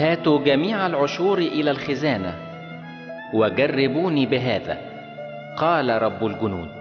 هاتوا جميع العشور الى الخزانه وجربوني بهذا قال رب الجنود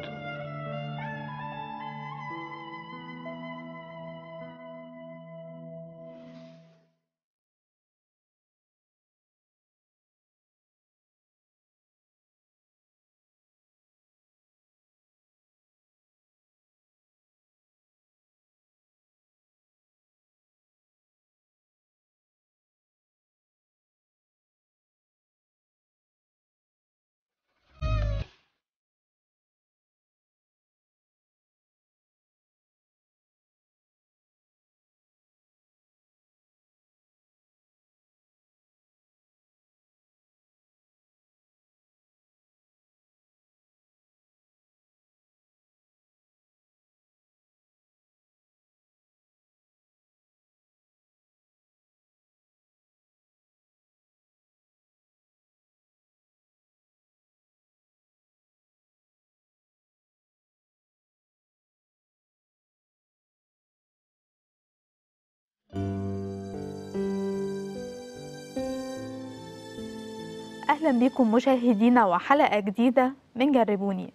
أهلا بكم مشاهدينا وحلقة جديدة من جربوني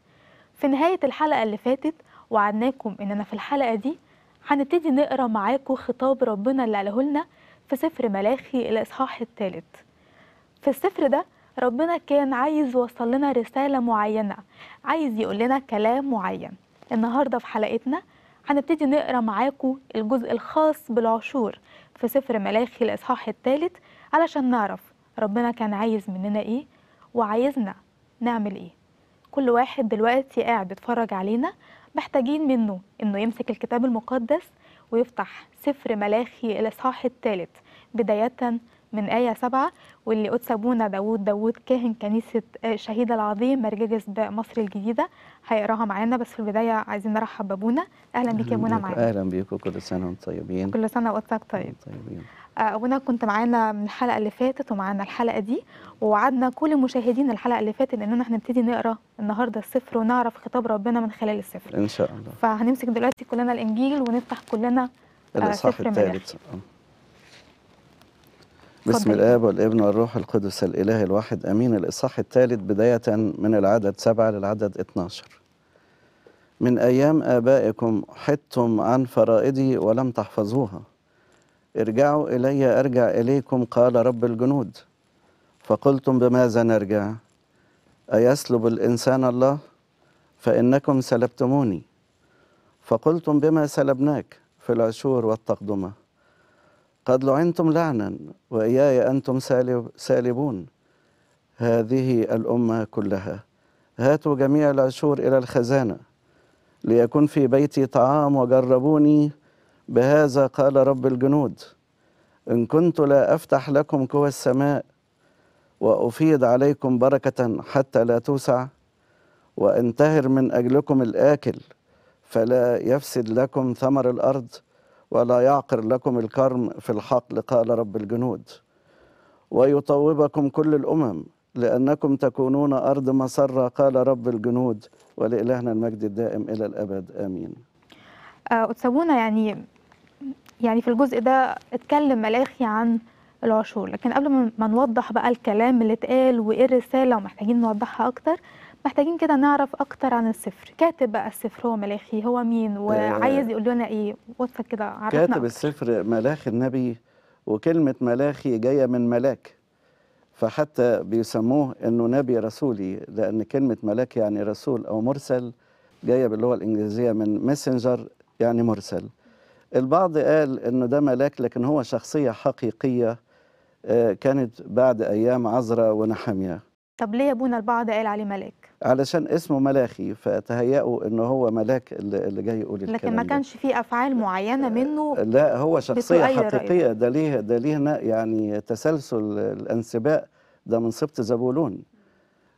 في نهاية الحلقة اللي فاتت وعدناكم إننا في الحلقة دي هنبتدي نقرأ معاكم خطاب ربنا اللي قاله لنا في سفر ملاخي الإصحاح الثالث في السفر ده ربنا كان عايز يوصل لنا رسالة معينة عايز يقول لنا كلام معين النهاردة في حلقتنا هنبتدي نقرأ معاكم الجزء الخاص بالعشور في سفر ملاخي الإصحاح الثالث علشان نعرف ربنا كان عايز مننا ايه وعايزنا نعمل ايه كل واحد دلوقتي قاعد بيتفرج علينا محتاجين منه انه يمسك الكتاب المقدس ويفتح سفر ملاخي الاصحاح الثالث بدايه من آية سبعة واللي قد سابونا داود داود كاهن كنيسة آه، الشهيد العظيم مرججس مصر الجديدة هيقراها معانا بس في البداية عايزين نرحب بابونا أهلا بيك يا بونا معانا أهلا بيكم كل سنة وأنتم طيبين كل سنة وقتك طيب طيبين وانا آه، كنت معانا من الحلقه اللي فاتت ومعانا الحلقه دي ووعدنا كل مشاهدين الحلقه اللي فاتت اننا هنبتدي نقرا النهارده السفر ونعرف خطاب ربنا من خلال السفر ان شاء الله فهنمسك دلوقتي كلنا الانجيل ونفتح كلنا آه، الاصحاح الثالث آه. بسم الاب والابن والروح القدس الاله الواحد امين الاصحاح الثالث بدايه من العدد سبعه للعدد 12 من ايام ابائكم حدتم عن فرائدي ولم تحفظوها ارجعوا إلي أرجع إليكم قال رب الجنود فقلتم بماذا نرجع أيسلب الإنسان الله فإنكم سلبتموني فقلتم بما سلبناك في العشور والتقدمة قد لعنتم لعنا وإياي أنتم سالب سالبون هذه الأمة كلها هاتوا جميع العشور إلى الخزانة ليكن في بيتي طعام وجربوني بهذا قال رب الجنود إن كنت لا أفتح لكم قوى السماء وأفيض عليكم بركة حتى لا توسع وأنتهر من أجلكم الآكل فلا يفسد لكم ثمر الأرض ولا يعقر لكم الكرم في الحقل قال رب الجنود ويطوبكم كل الأمم لأنكم تكونون أرض مسرة قال رب الجنود ولإلهنا المجد الدائم إلى الأبد آمين آه، أتسوونا يعني يعني في الجزء ده اتكلم ملاخي عن العشور لكن قبل ما نوضح بقى الكلام اللي اتقال وايه الرساله ومحتاجين نوضحها اكتر محتاجين كده نعرف اكتر عن السفر كاتب بقى السفر هو ملاخي هو مين وعايز آه. يقول لنا ايه وصفك كده عرفنا كاتب أكتر. السفر ملاخي النبي وكلمه ملاخي جايه من ملاك فحتى بيسموه انه نبي رسولي لان كلمه ملاك يعني رسول او مرسل جايه باللغه الانجليزيه من ميسنجر يعني مرسل البعض قال انه ده ملاك لكن هو شخصيه حقيقيه آه، كانت بعد ايام عذراء ونحميه طب ليه ابونا البعض قال عليه ملاك علشان اسمه ملاخي فتهيأوا ان هو ملاك اللي جاي يقول الكلام لكن ما كانش في افعال معينه منه لا هو شخصيه حقيقيه ده ليه ده ليه يعني تسلسل الانسباء ده من سبط زبولون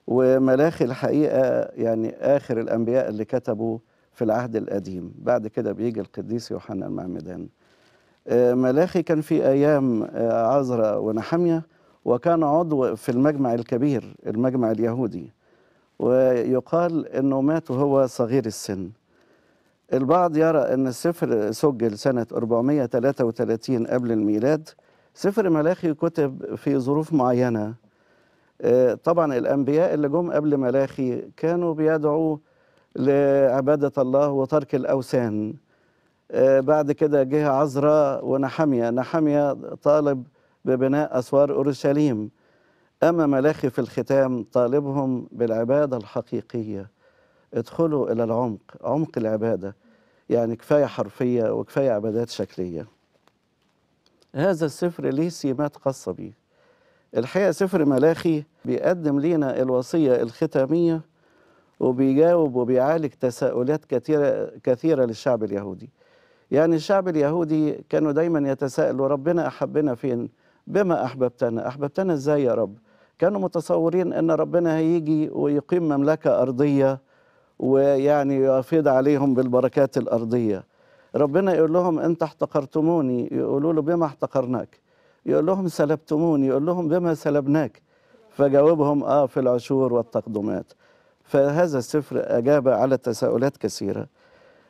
وملاخي الحقيقه يعني اخر الانبياء اللي كتبوا في العهد القديم بعد كده بيجي القديس يوحنا المعمدان آه، ملاخي كان في أيام آه، عزرا ونحمية وكان عضو في المجمع الكبير المجمع اليهودي ويقال أنه مات وهو صغير السن البعض يرى أن السفر سجل سنة 433 قبل الميلاد سفر ملاخي كتب في ظروف معينة آه، طبعا الأنبياء اللي جم قبل ملاخي كانوا بيدعوا لعبادة الله وترك الأوثان آه، بعد كده جه عذراء ونحمية نحمية طالب ببناء أسوار أورشليم أما ملاخي في الختام طالبهم بالعبادة الحقيقية ادخلوا إلى العمق عمق العبادة يعني كفاية حرفية وكفاية عبادات شكلية هذا السفر ليه سيمات خاصة بيه الحقيقة سفر ملاخي بيقدم لينا الوصية الختامية وبيجاوب وبيعالج تساؤلات كثيرة, كثيرة للشعب اليهودي يعني الشعب اليهودي كانوا دايما يتساءلوا ربنا أحبنا فين بما أحببتنا أحببتنا إزاي يا رب كانوا متصورين أن ربنا هيجي ويقيم مملكة أرضية ويعني يفيض عليهم بالبركات الأرضية ربنا يقول لهم أنت احتقرتموني يقولوا له بما احتقرناك يقول لهم سلبتموني يقول لهم بما سلبناك فجاوبهم آه في العشور والتقدمات فهذا السفر أجاب على تساؤلات كثيرة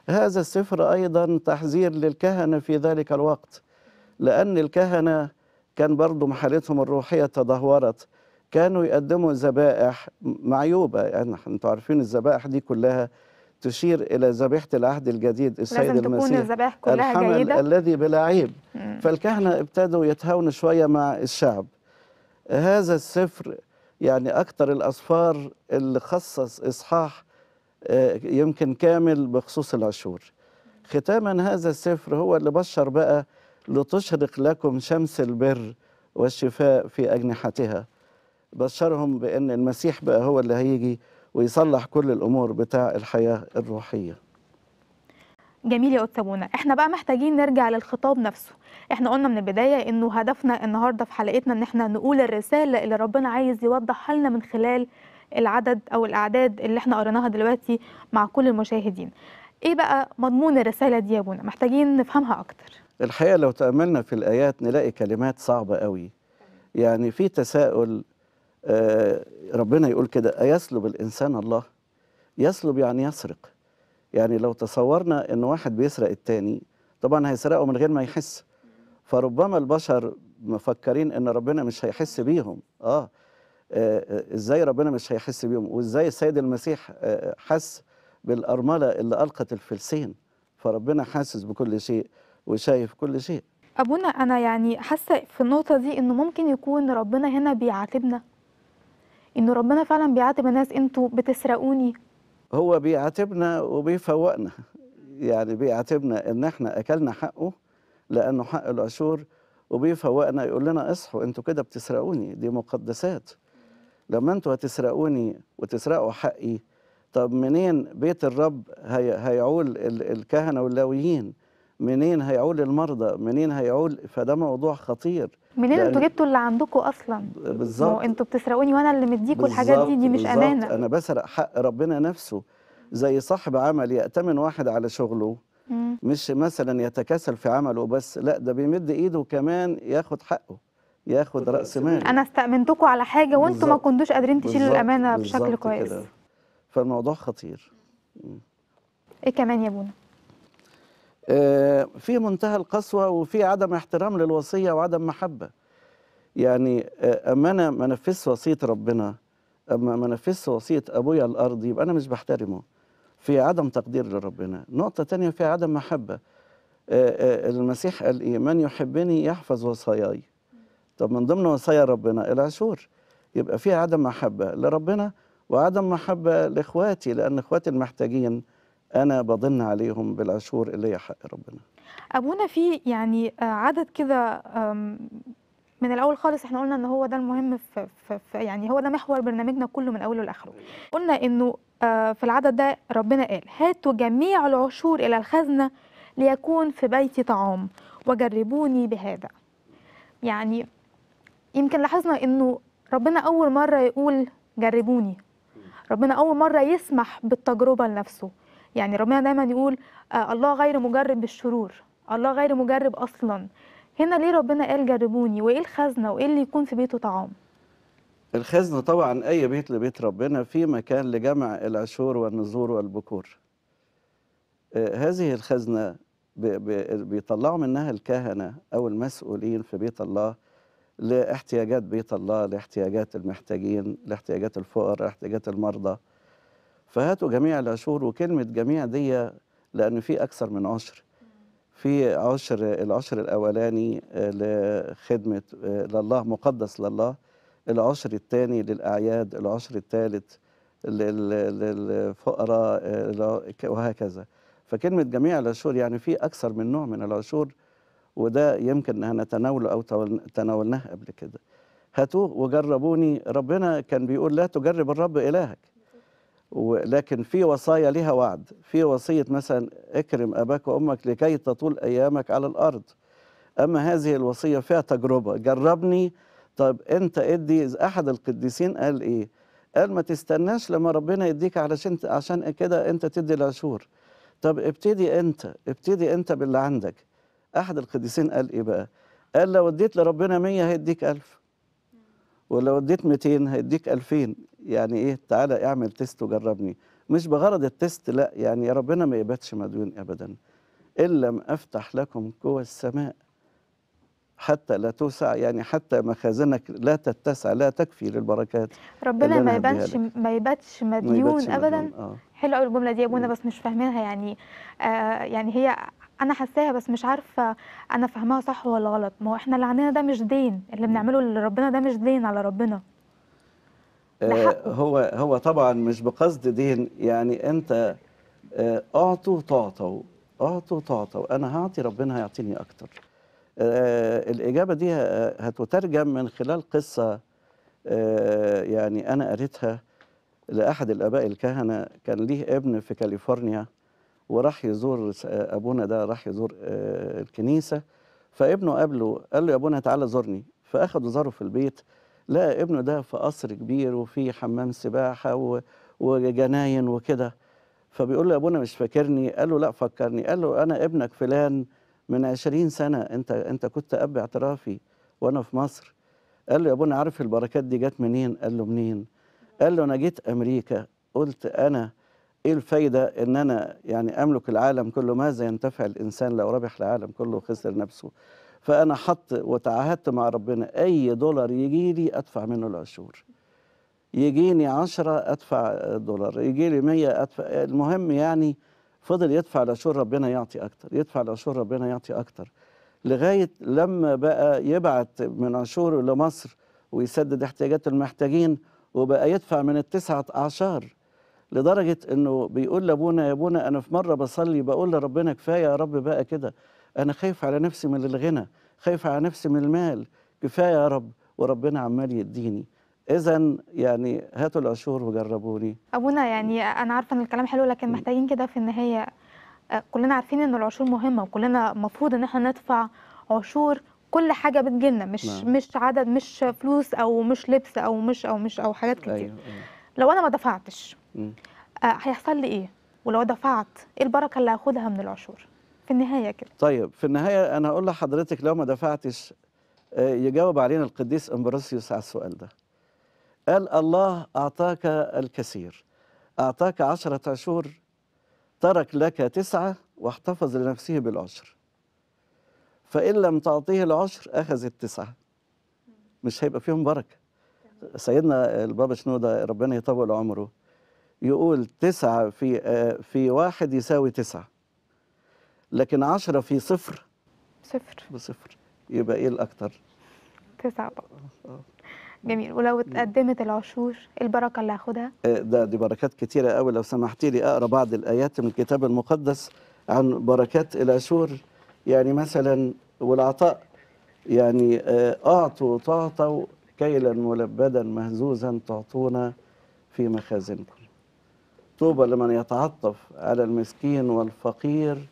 هذا السفر أيضا تحذير للكهنة في ذلك الوقت لأن الكهنة كان برضو حالتهم الروحية تدهورت كانوا يقدموا ذبائح معيوبة يعني أنتوا عارفين الذبائح دي كلها تشير إلى ذبيحة العهد الجديد السيد لازم المسيح تكون الذبائح كلها الحمل جيدة. الذي بلا عيب فالكهنة ابتدوا يتهاونوا شوية مع الشعب هذا السفر يعني أكثر الأصفار اللي خصص إصحاح آه، يمكن كامل بخصوص العشور ختاما هذا السفر هو اللي بشر بقى لتشرق لكم شمس البر والشفاء في أجنحتها بشرهم بأن المسيح بقى هو اللي هيجي ويصلح كل الأمور بتاع الحياة الروحية جميل يا ابونا احنا بقى محتاجين نرجع للخطاب نفسه احنا قلنا من البداية انه هدفنا النهاردة في حلقتنا ان احنا نقول الرسالة اللي ربنا عايز يوضحها لنا من خلال العدد او الاعداد اللي احنا قريناها دلوقتي مع كل المشاهدين ايه بقى مضمون الرسالة دي يا ابونا محتاجين نفهمها اكتر الحقيقة لو تأملنا في الآيات نلاقي كلمات صعبة قوي يعني في تساؤل آه، ربنا يقول كده أيسلب الإنسان الله يسلب يعني يسرق يعني لو تصورنا ان واحد بيسرق التاني طبعا هيسرقه من غير ما يحس فربما البشر مفكرين ان ربنا مش هيحس بيهم اه, آه،, آه، ازاي ربنا مش هيحس بيهم وازاي السيد المسيح آه، حس بالارمله اللي القت الفلسين فربنا حاسس بكل شيء وشايف كل شيء ابونا انا يعني حاسه في النقطه دي انه ممكن يكون ربنا هنا بيعاتبنا انه ربنا فعلا بيعاتب الناس انتوا بتسرقوني هو بيعاتبنا وبيفوقنا يعني بيعاتبنا ان احنا اكلنا حقه لانه حق العشور وبيفوقنا يقول لنا اصحوا انتوا كده بتسرقوني دي مقدسات لما انتوا هتسرقوني وتسرقوا حقي طب منين بيت الرب هيعول الكهنه واللاويين منين هيعول المرضى منين هيعول فده موضوع خطير منين انتوا جبتوا اللي عندكم اصلا بالظبط انتوا بتسرقوني وانا اللي مديكوا الحاجات دي دي مش امانه انا بسرق حق ربنا نفسه زي صاحب عمل يأتمن واحد على شغله مم. مش مثلا يتكاسل في عمله بس لا ده بيمد ايده كمان ياخد حقه ياخد راس مال انا استأمنتكم على حاجه وانتوا ما كنتوش قادرين تشيلوا الامانه بشكل كويس كده. فالموضوع خطير مم. ايه كمان يا بونا آه، في منتهى القسوة وفي عدم احترام للوصية وعدم محبة يعني آه، أما أنا ما نفذش وصية ربنا أما ما نفذش وصية أبويا الأرض يبقى أنا مش بحترمه في عدم تقدير لربنا نقطة ثانيه في عدم محبة آه، المسيح قال إيه من يحبني يحفظ وصاياي طب من ضمن وصايا ربنا العشور يبقى في عدم محبة لربنا وعدم محبة لإخواتي لأن إخواتي المحتاجين انا بضن عليهم بالعشور اللي هي حق ربنا ابونا في يعني آه، عدد كده من الاول خالص احنا قلنا ان هو ده المهم في, في, في يعني هو ده محور برنامجنا كله من اوله لاخره قلنا انه آه، في العدد ده ربنا قال هاتوا جميع العشور الى الخزنه ليكون في بيتي طعام وجربوني بهذا يعني يمكن لاحظنا انه ربنا اول مره يقول جربوني ربنا اول مره يسمح بالتجربه لنفسه يعني ربنا دايما يقول آه، الله غير مجرب بالشرور الله غير مجرب اصلا هنا ليه ربنا قال جربوني وايه الخزنه وايه اللي يكون في بيته طعام الخزنه طبعا اي بيت لبيت ربنا في مكان لجمع العشور والنذور والبكور آه، هذه الخزنه بيطلعوا منها الكهنه او المسؤولين في بيت الله لاحتياجات بيت الله لاحتياجات المحتاجين لاحتياجات الفقراء لاحتياجات المرضى فهاتوا جميع العشور وكلمة جميع دي لأن في أكثر من عشر في عشر العشر الأولاني آه، لخدمة آه، لله مقدس لله العشر الثاني للأعياد العشر الثالث للفقراء آه، وهكذا فكلمة جميع العشور يعني في أكثر من نوع من العشور وده يمكن هنتناوله أو تناولناه قبل كده هاتوه وجربوني ربنا كان بيقول لا تجرب الرب إلهك ولكن في وصايا لها وعد في وصية مثلا اكرم أباك وأمك لكي تطول أيامك على الأرض أما هذه الوصية فيها تجربة جربني طب أنت ادي أحد القديسين قال إيه قال ما تستناش لما ربنا يديك علشان عشان كده أنت تدي العشور طب ابتدي أنت ابتدي أنت باللي عندك أحد القديسين قال إيه بقى قال لو اديت لربنا مية هيديك ألف ولو اديت 200 هيديك 2000 يعني ايه تعالى اعمل تيست وجربني مش بغرض التيست لا يعني يا ربنا ما يباتش مديون ابدا ان لم افتح لكم قوى السماء حتى لا توسع يعني حتى مخازنك لا تتسع لا تكفي للبركات ربنا ما يبانش ما يباتش مديون, ابدا آه. حلوه الجمله دي يا ابونا بس مش فاهمينها يعني آه يعني هي انا حاساها بس مش عارفه انا فاهماها صح ولا غلط ما هو احنا اللي عندنا ده مش دين اللي بنعمله لربنا ده مش دين على ربنا آه، هو هو طبعا مش بقصد دين يعني انت آه، اعطوا تعطوا اعطوا تعطوا انا هعطي ربنا هيعطيني اكتر آه، الاجابه دي هتترجم من خلال قصه يعني انا قريتها لاحد الاباء الكهنه كان ليه ابن في كاليفورنيا وراح يزور آه، ابونا ده راح يزور آه، الكنيسه فابنه قابله قال له يا ابونا تعالى زورني فاخده زاره في البيت لقى ابنه ده في قصر كبير وفي حمام سباحه وجناين وكده فبيقول له يا ابونا مش فاكرني قال له لا فكرني قال له انا ابنك فلان من 20 سنه انت انت كنت اب اعترافي وانا في مصر قال له يا ابونا عارف البركات دي جت منين قال له منين قال له انا جيت امريكا قلت انا ايه الفايده ان انا يعني املك العالم كله ماذا ينتفع الانسان لو ربح العالم كله وخسر نفسه فانا حط وتعهدت مع ربنا اي دولار يجي لي ادفع منه العشور يجيني عشرة أدفع دولار يجي لي 100 أدفع المهم يعني فضل يدفع العشور ربنا يعطي أكتر يدفع العشور ربنا يعطي أكتر لغاية لما بقى يبعت من عشوره لمصر ويسدد احتياجات المحتاجين وبقى يدفع من التسعة أعشار لدرجه انه بيقول لابونا يا ابونا انا في مره بصلي بقول لربنا كفايه يا رب بقى كده انا خايف على نفسي من الغنى خايف على نفسي من المال كفايه يا رب وربنا عمال يديني اذا يعني هاتوا العشور وجربوني ابونا يعني انا عارفه ان الكلام حلو لكن محتاجين كده في النهايه آه، كلنا عارفين ان العشور مهمه وكلنا المفروض ان احنا ندفع عشور كل حاجه بتجيلنا مش نعم. مش عدد مش فلوس او مش لبس او مش او مش او حاجات كتير أيوه. أيوة. لو انا ما دفعتش آه، هيحصل لي ايه ولو دفعت ايه البركه اللي هاخدها من العشور في النهايه كده طيب في النهايه انا هقول لحضرتك لو ما دفعتش آه، يجاوب علينا القديس امبروسيوس على السؤال ده قال الله اعطاك الكثير اعطاك عشرة عشور ترك لك تسعة واحتفظ لنفسه بالعشر فإن لم تعطيه العشر أخذ التسعة مش هيبقى فيهم بركة سيدنا البابا شنودة ربنا يطول عمره يقول تسعة في آه، في واحد يساوي تسعة لكن عشرة في صفر صفر بصفر يبقى ايه الاكتر تسعة بقى آه، آه. جميل ولو اتقدمت العشور إيه البركه اللي هاخدها ده دي بركات كتيره قوي لو سمحتي لي اقرا بعض الايات من الكتاب المقدس عن بركات العشور يعني مثلا والعطاء يعني اعطوا تعطوا كيلا ملبدا مهزوزا تعطونا في مخازنكم طوبى لمن يتعطف على المسكين والفقير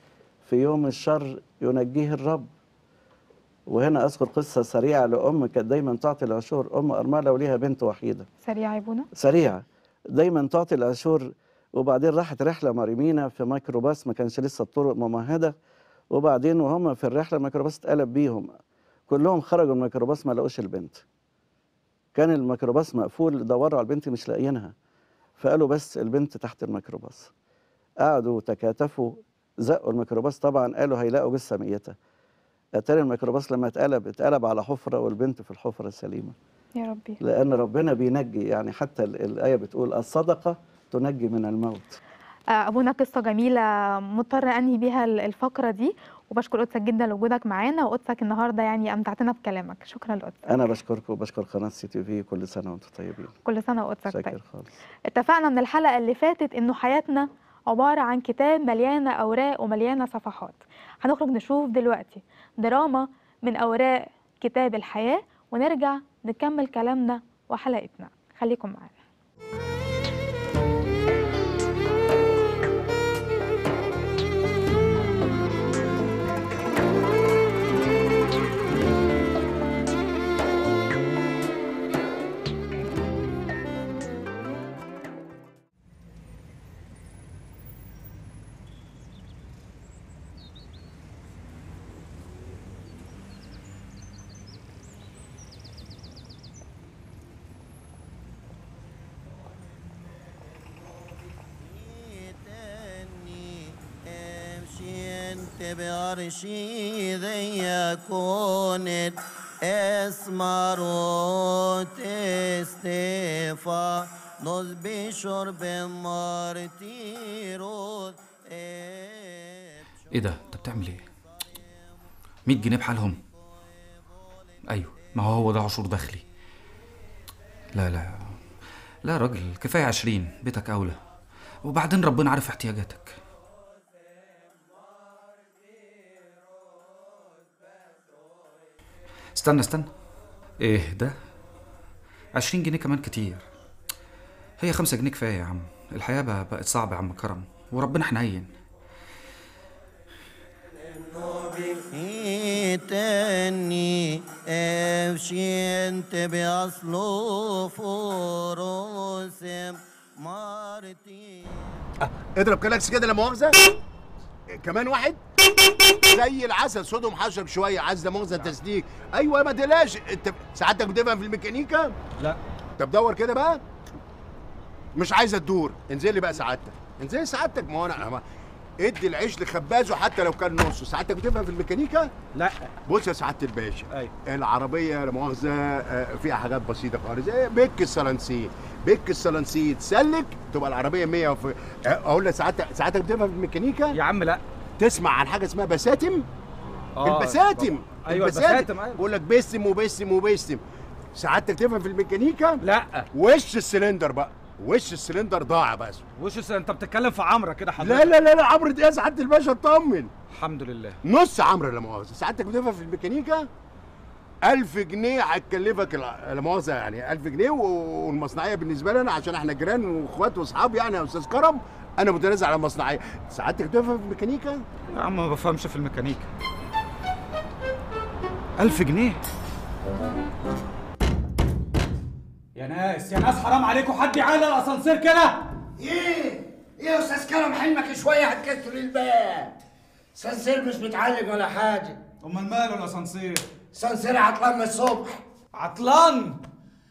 في يوم الشر ينجيه الرب وهنا اذكر قصه سريعه لام كانت دايما تعطي العشور ام ارمله وليها بنت وحيده سريعه يا بونا سريعه دايما تعطي العشور وبعدين راحت رحله مريمينا في ميكروباص ما كانش لسه الطرق ممهده وبعدين وهم في الرحله الميكروباص اتقلب بيهم كلهم خرجوا من الميكروباص ما لقوش البنت كان الميكروباص مقفول دوروا على البنت مش لاقيينها فقالوا بس البنت تحت الميكروباص قعدوا تكاتفوا زقوا الميكروباص طبعا قالوا هيلاقوا جثه ميته اتاري الميكروباص لما اتقلب اتقلب على حفره والبنت في الحفره سليمه يا ربي لان ربنا بينجي يعني حتى الايه بتقول الصدقه تنجي من الموت آه، ابونا قصه جميله مضطر انهي بيها الفقره دي وبشكر قدسك جدا لوجودك معانا وقدسك النهارده يعني امتعتنا بكلامك شكرا لقدسك انا بشكركم وبشكر قناه سي تي في كل سنه وانتم طيبين كل سنه وقدسك طيب خالص. اتفقنا من الحلقه اللي فاتت انه حياتنا عباره عن كتاب مليانه اوراق ومليانه صفحات هنخرج نشوف دلوقتي دراما من اوراق كتاب الحياه ونرجع نكمل كلامنا وحلقتنا خليكم معانا انت بعرشي ذي كونت اسمر وتستفى نض بشرب النار ايه ده انت بتعمل ايه 100 جنيه بحالهم ايوه ما هو هو ده عشور دخلي لا لا لا يا راجل كفايه 20 بيتك اولى وبعدين ربنا عارف احتياجاتك استنى استنى ايه ده عشرين جنيه كمان كتير هي خمسة جنيه كفاية يا عم الحياة بقت صعبة يا عم كرم وربنا حنين تاني افشي انت باصله فروس مارتين آه، اضرب كلاكس كده لا مؤاخذه إيه، كمان واحد زي العسل صودهم حشر شويه عايز لا مؤاخذه تسليك ايوه ما تقلقش انت سعادتك بتفهم في الميكانيكا؟ لا طب دور كده بقى مش عايزه تدور انزلي بقى سعادتك انزلي سعادتك ما هو انا ادي العيش لخبازه حتى لو كان نصه سعادتك بتفهم في الميكانيكا لا بص يا سعاده الباشا أيوة. العربيه لا مؤاخذه آه، فيها حاجات بسيطه خالص إيه، بك السلنسيل بك السلنسيل تسلك تبقى العربيه 100 آه، اقول لسعادتك سعادتك بتفهم في الميكانيكا يا عم لا تسمع عن حاجه اسمها بساتم آه البساتم طبعا. ايوه البساتم, بقول أيوة. لك بسم وبسم وبسم سعادتك تفهم في الميكانيكا لا وش السلندر بقى وش السلندر ضاع بس وش السلندر انت بتتكلم في عمره كده حضرتك لا لا لا لا عمرو ايه سعاده الباشا اطمن الحمد لله نص عمره لا مؤاخذه سعادتك بتفهم في الميكانيكا 1000 جنيه هتكلفك لا مؤاخذه يعني 1000 جنيه والمصنعيه بالنسبه لنا عشان احنا جيران واخوات واصحاب يعني يا استاذ كرم انا متنازل على مصنعيه سعادتك تفهم في الميكانيكا يا عم ما بفهمش في الميكانيكا ألف جنيه يا ناس يا ناس حرام عليكم حد يعلى الاسانسير كده ايه ايه يا استاذ كرم حلمك شويه هتكسر الباب سانسير مش متعلق ولا حاجه امال ماله الاسانسير سانسير عطلان من الصبح عطلان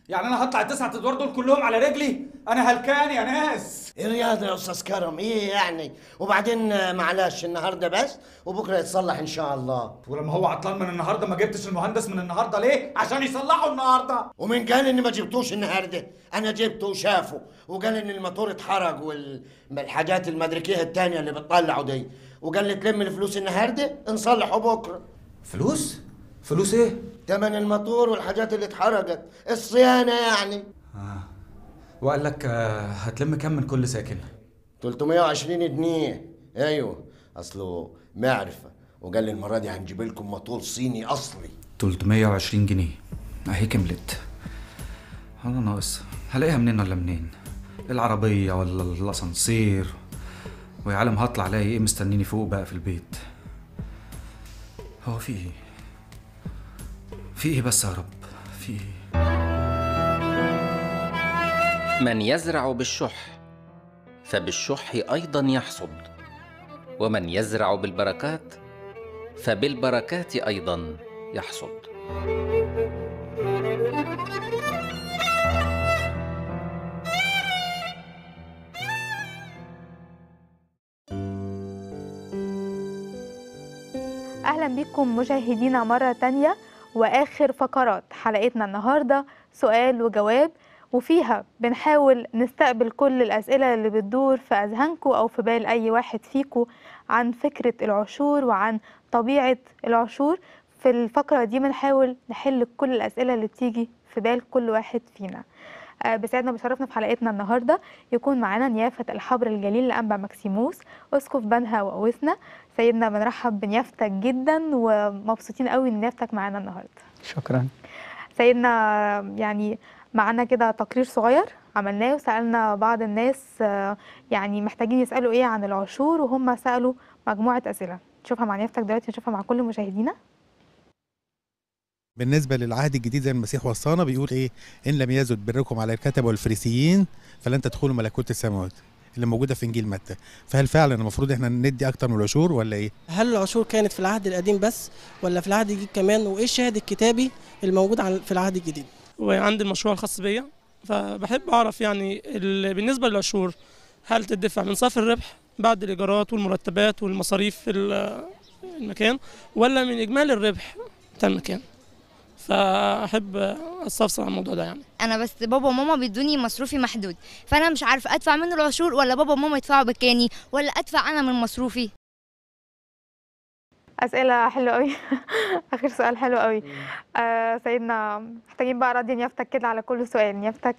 يعني انا هطلع التسعة ادوار دول كلهم على رجلي انا هلكان يا ناس إيه رياضة يا أستاذ كرم إيه يعني وبعدين آه، معلش النهاردة بس وبكرة يتصلح إن شاء الله ولما هو عطلان من النهاردة ما جبتش المهندس من النهاردة ليه؟ عشان يصلحه النهاردة ومين قال إني ما جبتوش النهاردة؟ أنا جبته وشافه وقال إن الموتور اتحرق والحاجات المدركية التانية اللي بتطلعه دي وقال لي تلم الفلوس النهاردة نصلحه بكرة فلوس؟ فلوس إيه؟ تمن الموتور والحاجات اللي اتحرقت الصيانة يعني آه. وقال لك آه، هتلم كم من كل ساكن 320 جنيه ايوه اصله معرفه وقال لي المره دي هنجيب لكم مطول صيني اصلي 320 جنيه اهي كملت والله ناقص هلاقيها منين ولا منين العربيه ولا الاسانسير ويا عالم هطلع الاقي ايه مستنيني فوق بقى في البيت هو في ايه في ايه بس يا رب في ايه من يزرع بالشح فبالشح ايضا يحصد ومن يزرع بالبركات فبالبركات ايضا يحصد اهلا بكم مشاهدينا مره تانيه واخر فقرات حلقتنا النهارده سؤال وجواب وفيها بنحاول نستقبل كل الأسئلة اللي بتدور في أذهانكو أو في بال أي واحد فيكو عن فكرة العشور وعن طبيعة العشور في الفقرة دي بنحاول نحل كل الأسئلة اللي بتيجي في بال كل واحد فينا آه، بسعدنا بشرفنا في حلقتنا النهارده يكون معانا نيافه الحبر الجليل لانبا مكسيموس اسقف بنها واوسنا سيدنا بنرحب بنيافتك جدا ومبسوطين قوي ان نيافتك معانا النهارده شكرا سيدنا يعني معانا كده تقرير صغير عملناه وسألنا بعض الناس يعني محتاجين يسألوا ايه عن العشور وهم سألوا مجموعة أسئلة نشوفها مع نيافتك دلوقتي نشوفها مع كل مشاهدينا بالنسبة للعهد الجديد زي المسيح وصانا بيقول ايه إن لم يزد بركم على الكتب والفريسيين فلن تدخلوا ملكوت السماوات اللي موجوده في انجيل متى فهل فعلا المفروض احنا ندي اكتر من العشور ولا ايه هل العشور كانت في العهد القديم بس ولا في العهد الجديد كمان وايه الشاهد الكتابي الموجود في العهد الجديد وعندي المشروع الخاص بيا فبحب اعرف يعني بالنسبه للعشور هل تدفع من صافي الربح بعد الايجارات والمرتبات والمصاريف في المكان ولا من اجمالي الربح بتاع المكان فاحب استفسر عن الموضوع ده يعني انا بس بابا وماما بيدوني مصروفي محدود فانا مش عارف ادفع منه العشور ولا بابا وماما يدفعوا بكاني ولا ادفع انا من مصروفي اسئله حلوه قوي اخر سؤال حلو قوي آه سيدنا محتاجين بقى راضي نيافتك كده على كل سؤال نيافتك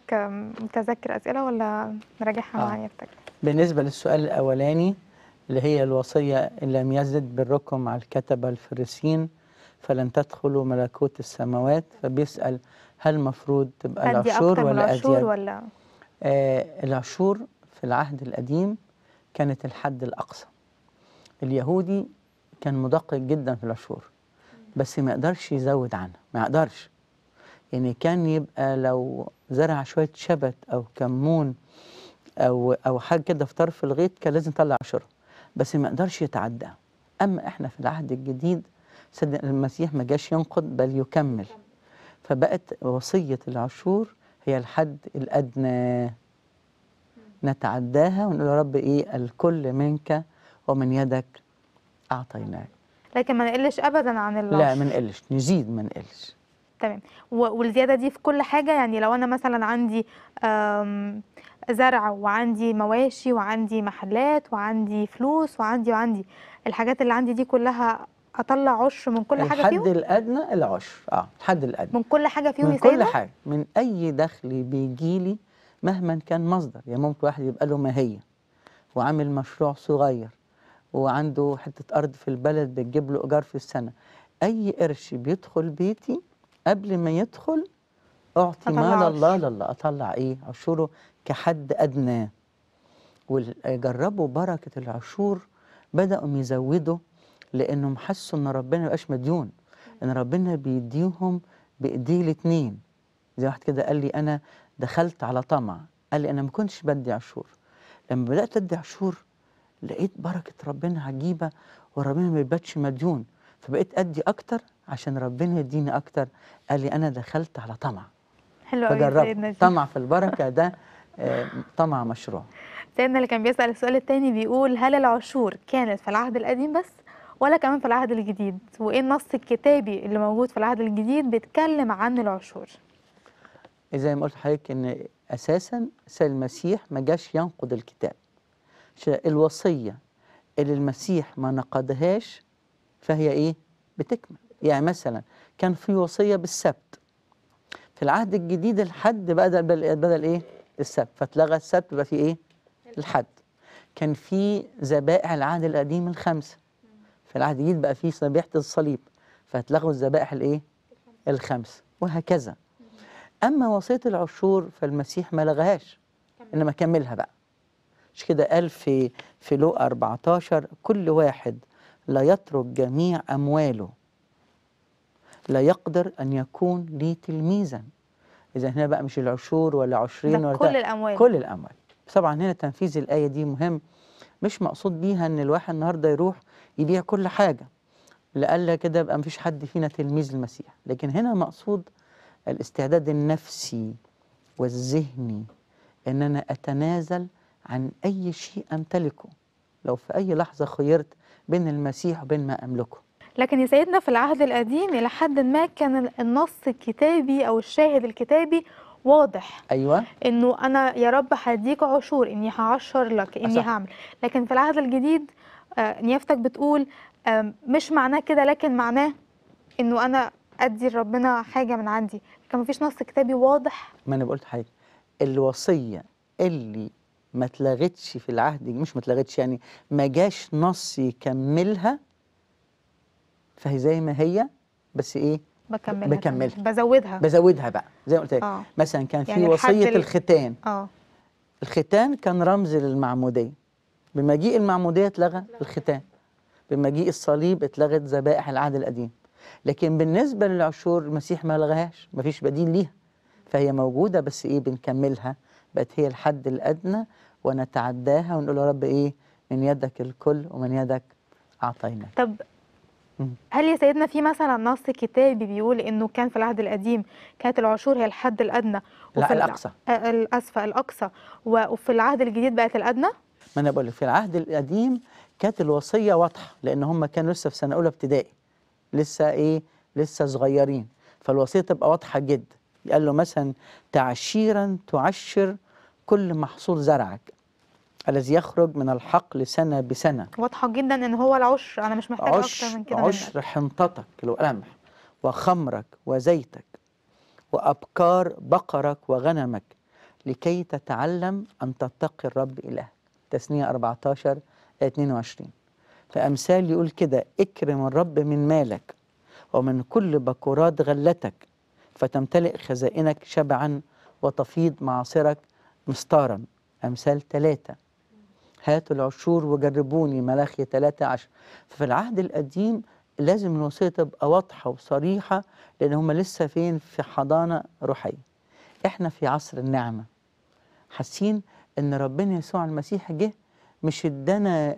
متذكر اسئله ولا نراجعها آه. مع نيافتك بالنسبه للسؤال الاولاني اللي هي الوصيه ان لم يزد بركم على الكتبه الفريسين فلن تدخلوا ملكوت السماوات فبيسأل هل المفروض تبقى العشور ولا العشور ولا آه العشور في العهد القديم كانت الحد الأقصى اليهودي كان مدقق جدا في العشور بس ما يقدرش يزود عنها ما يقدرش يعني كان يبقى لو زرع شوية شبت أو كمون أو أو حاجة كده في طرف الغيط كان لازم يطلع عشرة بس ما يقدرش يتعدى أما إحنا في العهد الجديد صدق المسيح ما جاش ينقض بل يكمل فبقت وصية العشور هي الحد الأدنى نتعداها ونقول يا رب إيه الكل منك ومن يدك أعطيناك لكن ما نقلش أبدا عن العشر لا ما نقلش نزيد ما نقلش تمام والزيادة دي في كل حاجة يعني لو أنا مثلا عندي زرع وعندي مواشي وعندي محلات وعندي فلوس وعندي وعندي الحاجات اللي عندي دي كلها اطلع عشر من كل حاجه فيهم الحد الادنى العشر اه الحد الادنى من كل حاجه فيهم من كل حاجه من اي دخل بيجي لي مهما كان مصدر يعني ممكن واحد يبقى له ماهيه وعامل مشروع صغير وعنده حته ارض في البلد بتجيب له ايجار في السنه اي قرش بيدخل بيتي قبل ما يدخل اعطي مال الله لله اطلع ايه عشوره كحد ادناه وجربوا بركه العشور بداوا يزودوا لانهم حسوا ان ربنا مبقاش مديون ان ربنا بيديهم بايديه الاثنين زي واحد كده قال لي انا دخلت على طمع قال لي انا ما كنتش بدي عشور لما بدات ادي عشور لقيت بركه ربنا عجيبه وربنا ما بيباتش مديون فبقيت ادي اكتر عشان ربنا يديني اكتر قال لي انا دخلت على طمع حلو قوي طمع في البركه ده آه، طمع مشروع سيدنا اللي كان بيسال السؤال الثاني بيقول هل العشور كانت في العهد القديم بس ولا كمان في العهد الجديد وايه النص الكتابي اللي موجود في العهد الجديد بيتكلم عن العشور إيه زي ما قلت لحضرتك ان اساسا سيد المسيح ما جاش ينقض الكتاب الوصيه اللي المسيح ما نقضهاش فهي ايه بتكمل يعني مثلا كان في وصيه بالسبت في العهد الجديد الحد بدل بدل ايه السبت فاتلغى السبت يبقى في ايه الحد كان في ذبائح العهد القديم الخمسه في العهد الجديد بقى فيه ذبيحه الصليب فهتلغوا الذبائح الايه الخمس وهكذا اما وصيه العشور فالمسيح ما لغاهاش انما كملها بقى مش كده قال في في لوقا 14 كل واحد لا يترك جميع امواله لا يقدر ان يكون لي تلميذا اذا هنا بقى مش العشور ولا عشرين ولا كل الاموال كل الاموال طبعا هنا تنفيذ الايه دي مهم مش مقصود بيها ان الواحد النهارده يروح يبيع كل حاجة لألا كده يبقى مفيش حد فينا تلميذ المسيح لكن هنا مقصود الاستعداد النفسي والذهني ان انا اتنازل عن اي شيء امتلكه لو في اي لحظه خيرت بين المسيح وبين ما املكه لكن يا سيدنا في العهد القديم الى حد ما كان النص الكتابي او الشاهد الكتابي واضح ايوه انه انا يا رب هديك عشور اني هعشر لك اني هعمل لكن في العهد الجديد آه، نيافتك بتقول مش معناه كده لكن معناه انه انا ادي لربنا حاجه من عندي كان مفيش نص كتابي واضح ما انا قلت حاجه الوصيه اللي ما اتلغتش في العهد مش ما اتلغتش يعني ما جاش نص يكملها فهي زي ما هي بس ايه بكملها بكملها بزودها بزودها بقى زي ما قلت لك آه. مثلا كان في يعني وصيه الختان اه الختان كان رمز للمعموديه بمجيء المعمودية اتلغى الختان بمجيء الصليب اتلغت ذبائح العهد القديم لكن بالنسبة للعشور المسيح ما لغاهاش مفيش بديل ليها فهي موجودة بس إيه بنكملها بقت هي الحد الأدنى ونتعداها ونقول يا رب إيه من يدك الكل ومن يدك أعطينا طب هل يا سيدنا في مثلا نص كتابي بيقول انه كان في العهد القديم كانت العشور هي الحد الادنى وفي لا الاقصى آه، الاسفل الاقصى وفي العهد الجديد بقت الادنى ما انا بقول لك في العهد القديم كانت الوصيه واضحه لان هم كانوا لسه في سنه اولى ابتدائي لسه ايه لسه صغيرين فالوصيه تبقى واضحه جدا قال له مثلا تعشيرا تعشر كل محصول زرعك الذي يخرج من الحقل سنه بسنه واضحه جدا ان هو العشر انا مش محتاج اكتر من كده عشر حنطتك اللي هو قمح وخمرك وزيتك وابكار بقرك وغنمك لكي تتعلم ان تتقي الرب الهك تسنية 14 22 فأمثال يقول كده اكرم الرب من مالك ومن كل بكورات غلتك فتمتلئ خزائنك شبعا وتفيض معاصرك مستارا أمثال ثلاثة هاتوا العشور وجربوني ملاخي ثلاثة عشر ففي العهد القديم لازم الوصية تبقى واضحة وصريحة لأن هم لسه فين في حضانة روحية احنا في عصر النعمة حاسين ان ربنا يسوع المسيح جه مش ادانا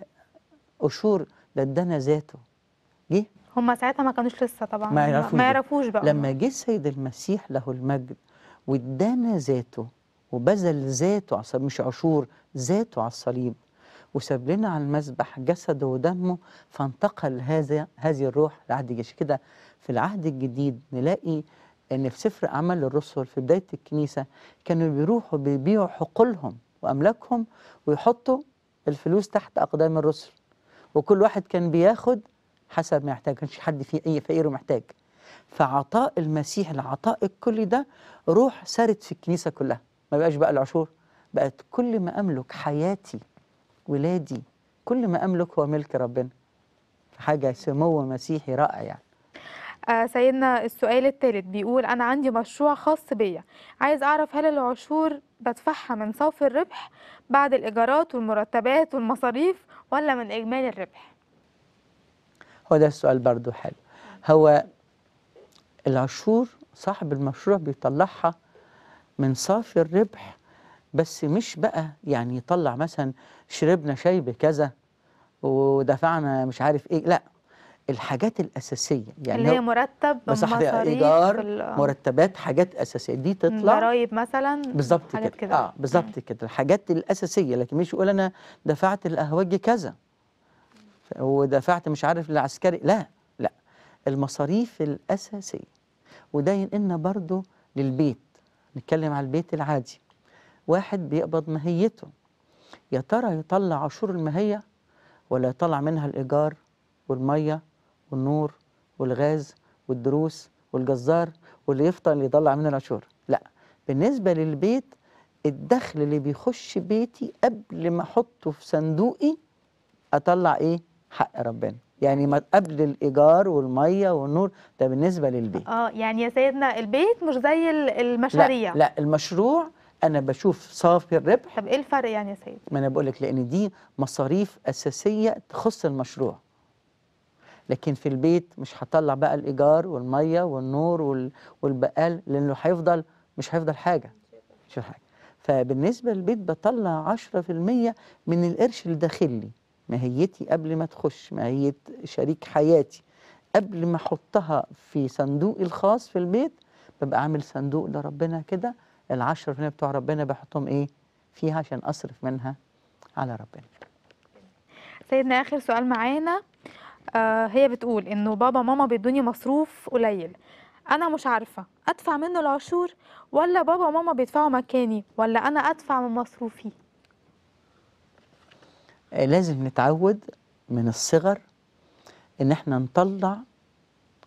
قشور ده ادانا ذاته جه هما ساعتها ما كانوش لسه طبعا ما يعرفوش, ما يعرفوش بقى لما جه السيد المسيح له المجد وادانا ذاته وبذل ذاته مش عشور ذاته على الصليب وساب لنا على المذبح جسده ودمه فانتقل هذا هذه الروح لعهد الجيش كده في العهد الجديد نلاقي ان في سفر اعمال الرسل في بدايه الكنيسه كانوا بيروحوا بيبيعوا حقولهم وأملاكهم ويحطوا الفلوس تحت أقدام الرسل وكل واحد كان بياخد حسب ما يحتاج كانش حد فيه أي فقير ومحتاج فعطاء المسيح العطاء الكلي ده روح سارت في الكنيسة كلها ما بقاش بقى العشور بقت كل ما أملك حياتي ولادي كل ما أملك هو ملك ربنا حاجة سمو مسيحي رائع يعني آه، سيدنا السؤال الثالث بيقول أنا عندي مشروع خاص بيا عايز أعرف هل العشور بدفعها من صافي الربح بعد الإيجارات والمرتبات والمصاريف ولا من إجمالي الربح؟ هو ده السؤال برضو حلو هو العشور صاحب المشروع بيطلعها من صافي الربح بس مش بقى يعني يطلع مثلا شربنا شاي بكذا ودفعنا مش عارف ايه لا الحاجات الاساسيه يعني اللي هي مرتب مصاريف ايجار مرتبات حاجات اساسيه دي تطلع ضرايب مثلا بالظبط كده. كده اه بالظبط كده الحاجات الاساسيه لكن مش يقول انا دفعت القهوجي كذا ودفعت مش عارف العسكري لا لا المصاريف الاساسيه وده ينقلنا برضه للبيت نتكلم على البيت العادي واحد بيقبض مهيته يا ترى يطلع عشور المهيه ولا يطلع منها الايجار والميه والنور والغاز والدروس والجزار واللي يفطر اللي يطلع من العشور لا بالنسبة للبيت الدخل اللي بيخش بيتي قبل ما احطه في صندوقي اطلع ايه حق ربنا يعني ما قبل الايجار والميه والنور ده بالنسبه للبيت اه يعني يا سيدنا البيت مش زي المشاريع لا, لا المشروع انا بشوف صافي الربح طب ايه الفرق يعني يا سيدي ما انا بقول لك لان دي مصاريف اساسيه تخص المشروع لكن في البيت مش هطلع بقى الايجار والميه والنور وال... والبقال لانه هيفضل مش هيفضل حاجه مش حاجه فبالنسبه للبيت بطلع 10% من القرش الداخلي ماهيتي قبل ما تخش ماهيه شريك حياتي قبل ما احطها في صندوقي الخاص في البيت ببقى عامل صندوق لربنا كده ال 10% بتوع ربنا بحطهم ايه فيها عشان اصرف منها على ربنا سيدنا اخر سؤال معانا آه، هي بتقول انه بابا ماما بيدوني مصروف قليل انا مش عارفه ادفع منه العشور ولا بابا وماما بيدفعوا مكاني ولا انا ادفع من مصروفي آه، لازم نتعود من الصغر ان احنا نطلع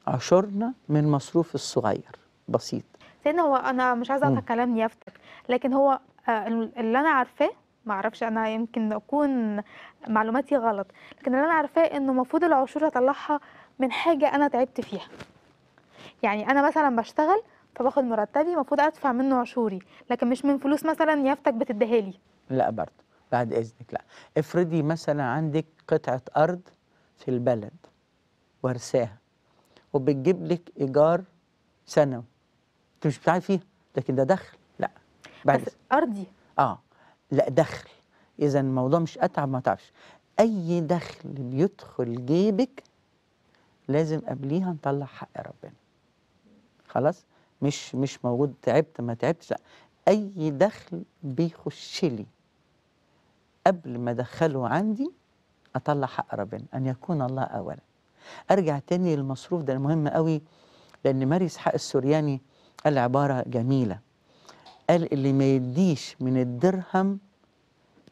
عشرنا من مصروف الصغير بسيط سيدنا هو انا مش عايزه اقطع كلام نيافتك لكن هو آه، اللي انا عارفاه ما اعرفش انا يمكن اكون معلوماتي غلط لكن اللي انا عارفاه انه المفروض العشور اطلعها من حاجه انا تعبت فيها يعني انا مثلا بشتغل فباخد مرتبي المفروض ادفع منه عشوري لكن مش من فلوس مثلا نيافتك بتديها لي لا برضه بعد اذنك لا افرضي مثلا عندك قطعه ارض في البلد وارساها وبتجيب لك ايجار سنوي انت مش بتعرفي فيها لكن ده دخل لا بعد بس ارضي اه لا دخل اذا الموضوع مش اتعب ما تعبش اي دخل بيدخل جيبك لازم قبليها نطلع حق ربنا خلاص مش مش موجود تعبت ما تعبتش لا اي دخل بيخش لي قبل ما ادخله عندي اطلع حق ربنا ان يكون الله اولا ارجع تاني للمصروف ده مهم قوي لان ماري اسحاق السورياني قال عباره جميله قال اللي ما يديش من الدرهم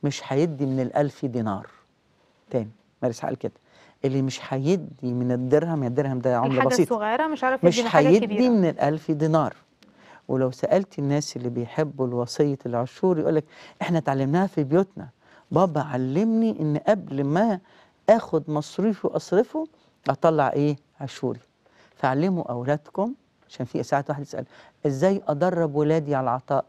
مش هيدي من الألف دينار تاني مارس قال كده اللي مش هيدي من الدرهم يا يعني الدرهم ده عمله بسيطه صغيره مش عارف مش هيدي من الألف دينار ولو سألت الناس اللي بيحبوا الوصية العشور يقولك احنا اتعلمناها في بيوتنا بابا علمني ان قبل ما اخد مصروفي واصرفه اطلع ايه عشوري فعلموا اولادكم عشان في ساعات واحد يسال ازاي ادرب ولادي على العطاء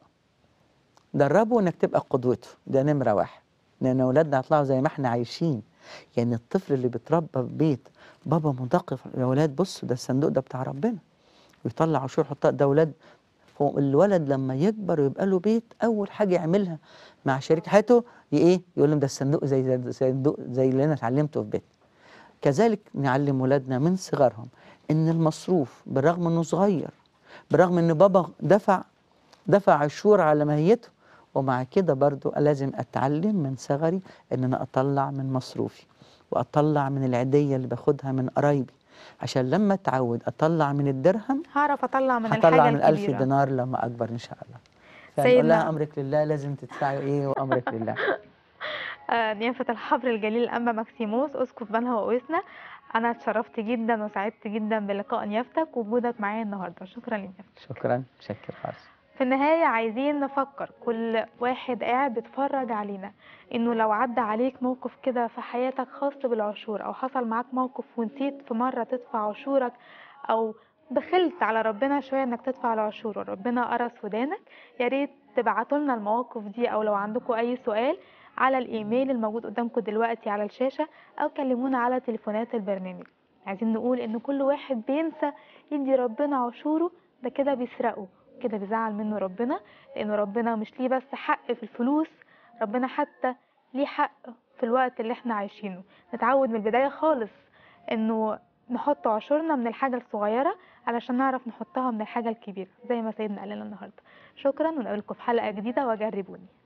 دربه انك تبقى قدوته ده نمره واحد لان اولادنا هيطلعوا زي ما احنا عايشين يعني الطفل اللي بيتربى في بيت بابا مثقف يا اولاد بصوا ده الصندوق ده بتاع ربنا ويطلع عشور حطاء ده اولاد الولد لما يكبر ويبقى له بيت اول حاجه يعملها مع شريك حياته ايه يقول لهم ده الصندوق زي صندوق زي, زي اللي انا اتعلمته في بيتنا كذلك نعلم ولادنا من صغرهم ان المصروف بالرغم انه صغير بالرغم ان بابا دفع دفع عشور على ماهيته ومع كده برضو لازم اتعلم من صغري ان انا اطلع من مصروفي واطلع من العيديه اللي باخدها من قرايبي عشان لما اتعود اطلع من الدرهم هعرف اطلع من هطلع من ألف دينار لما اكبر ان شاء الله سيدنا لها امرك لله لازم تدفعي ايه وامرك لله آه، نيافة الحبر الجليل أنبا ماكسيموس أسقف بنها وأويسنا انا اتشرفت جدا وسعدت جدا بلقاء نيافتك وجودك معايا النهارده شكرا لنيافتك شكرا شكرا خالص في النهاية عايزين نفكر كل واحد قاعد بيتفرج علينا انه لو عدى عليك موقف كده في حياتك خاص بالعشور او حصل معاك موقف ونسيت في مرة تدفع عشورك او دخلت على ربنا شوية انك تدفع العشور وربنا قرص ودانك ياريت تبعتولنا المواقف دي او لو عندكم اي سؤال على الإيميل الموجود قدامكم دلوقتي على الشاشة أو كلمونا على تليفونات البرنامج عايزين نقول إن كل واحد بينسى يدي ربنا عشوره ده كده بيسرقه كده بيزعل منه ربنا لأن ربنا مش ليه بس حق في الفلوس ربنا حتى ليه حق في الوقت اللي احنا عايشينه نتعود من البداية خالص إنه نحط عشورنا من الحاجة الصغيرة علشان نعرف نحطها من الحاجة الكبيرة زي ما سيدنا قال لنا النهاردة شكرا ونقابلكم في حلقة جديدة وجربوني